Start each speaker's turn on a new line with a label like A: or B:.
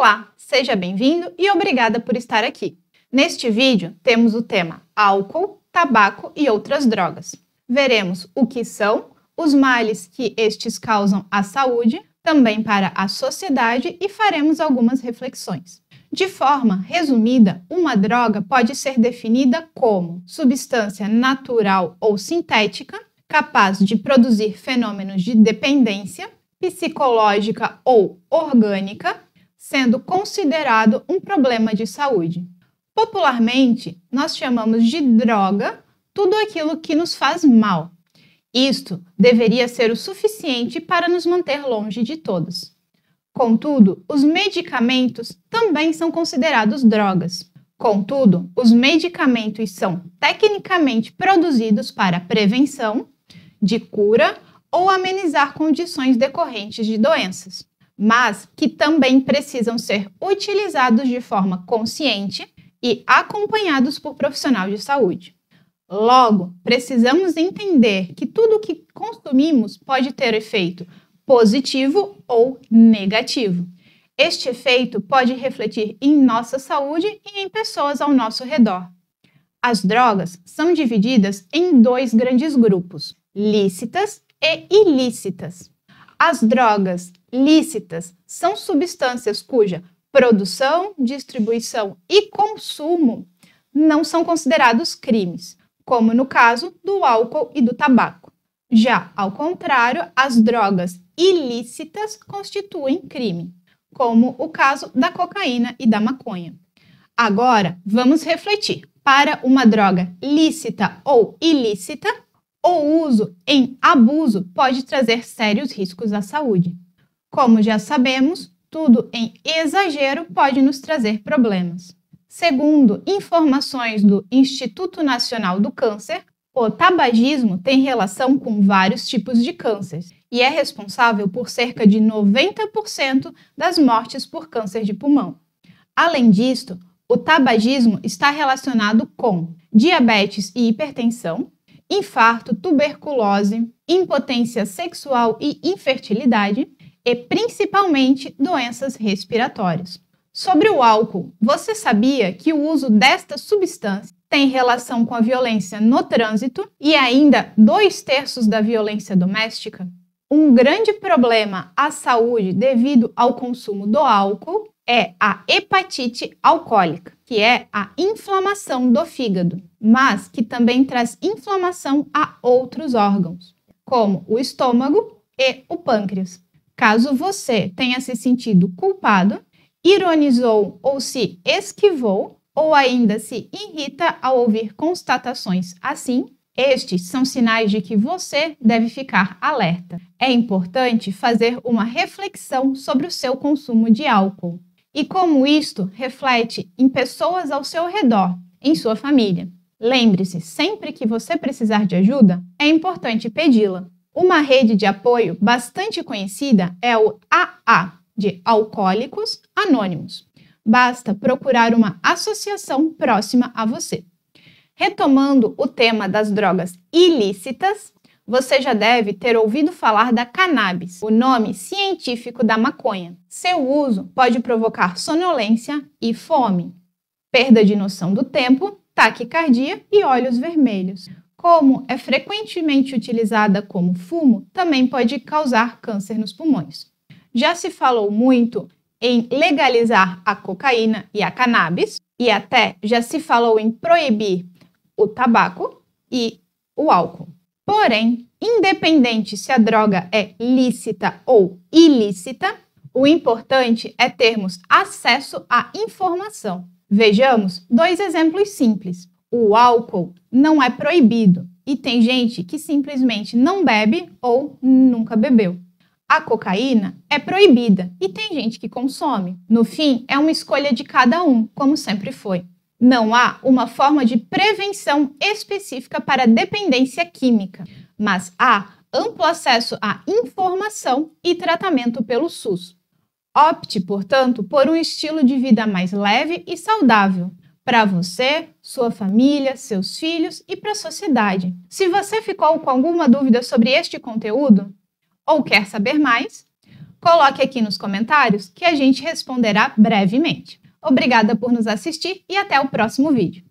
A: Olá, seja bem-vindo e obrigada por estar aqui. Neste vídeo temos o tema álcool, tabaco e outras drogas. Veremos o que são, os males que estes causam à saúde, também para a sociedade e faremos algumas reflexões. De forma resumida, uma droga pode ser definida como substância natural ou sintética capaz de produzir fenômenos de dependência psicológica ou orgânica sendo considerado um problema de saúde. Popularmente, nós chamamos de droga tudo aquilo que nos faz mal. Isto deveria ser o suficiente para nos manter longe de todos. Contudo, os medicamentos também são considerados drogas. Contudo, os medicamentos são tecnicamente produzidos para prevenção, de cura ou amenizar condições decorrentes de doenças mas que também precisam ser utilizados de forma consciente e acompanhados por profissional de saúde. Logo, precisamos entender que tudo o que consumimos pode ter efeito positivo ou negativo. Este efeito pode refletir em nossa saúde e em pessoas ao nosso redor. As drogas são divididas em dois grandes grupos: lícitas e ilícitas. As drogas lícitas são substâncias cuja produção, distribuição e consumo não são considerados crimes, como no caso do álcool e do tabaco. Já, ao contrário, as drogas ilícitas constituem crime, como o caso da cocaína e da maconha. Agora, vamos refletir. Para uma droga lícita ou ilícita, ou uso em abuso pode trazer sérios riscos à saúde. Como já sabemos, tudo em exagero pode nos trazer problemas. Segundo informações do Instituto Nacional do Câncer, o tabagismo tem relação com vários tipos de cânceres e é responsável por cerca de 90% das mortes por câncer de pulmão. Além disto, o tabagismo está relacionado com diabetes e hipertensão, infarto, tuberculose, impotência sexual e infertilidade e principalmente doenças respiratórias. Sobre o álcool, você sabia que o uso desta substância tem relação com a violência no trânsito e ainda dois terços da violência doméstica? Um grande problema à saúde devido ao consumo do álcool é a hepatite alcoólica, que é a inflamação do fígado, mas que também traz inflamação a outros órgãos, como o estômago e o pâncreas. Caso você tenha se sentido culpado, ironizou ou se esquivou, ou ainda se irrita ao ouvir constatações assim, estes são sinais de que você deve ficar alerta. É importante fazer uma reflexão sobre o seu consumo de álcool e como isto reflete em pessoas ao seu redor, em sua família. Lembre-se, sempre que você precisar de ajuda, é importante pedi-la. Uma rede de apoio bastante conhecida é o AA, de Alcoólicos Anônimos. Basta procurar uma associação próxima a você. Retomando o tema das drogas ilícitas, você já deve ter ouvido falar da cannabis, o nome científico da maconha. Seu uso pode provocar sonolência e fome, perda de noção do tempo, taquicardia e olhos vermelhos. Como é frequentemente utilizada como fumo, também pode causar câncer nos pulmões. Já se falou muito em legalizar a cocaína e a cannabis, e até já se falou em proibir o tabaco e o álcool. Porém, independente se a droga é lícita ou ilícita, o importante é termos acesso à informação. Vejamos dois exemplos simples. O álcool não é proibido e tem gente que simplesmente não bebe ou nunca bebeu. A cocaína é proibida e tem gente que consome. No fim, é uma escolha de cada um, como sempre foi. Não há uma forma de prevenção específica para dependência química, mas há amplo acesso à informação e tratamento pelo SUS. Opte, portanto, por um estilo de vida mais leve e saudável para você, sua família, seus filhos e para a sociedade. Se você ficou com alguma dúvida sobre este conteúdo ou quer saber mais, coloque aqui nos comentários que a gente responderá brevemente. Obrigada por nos assistir e até o próximo vídeo.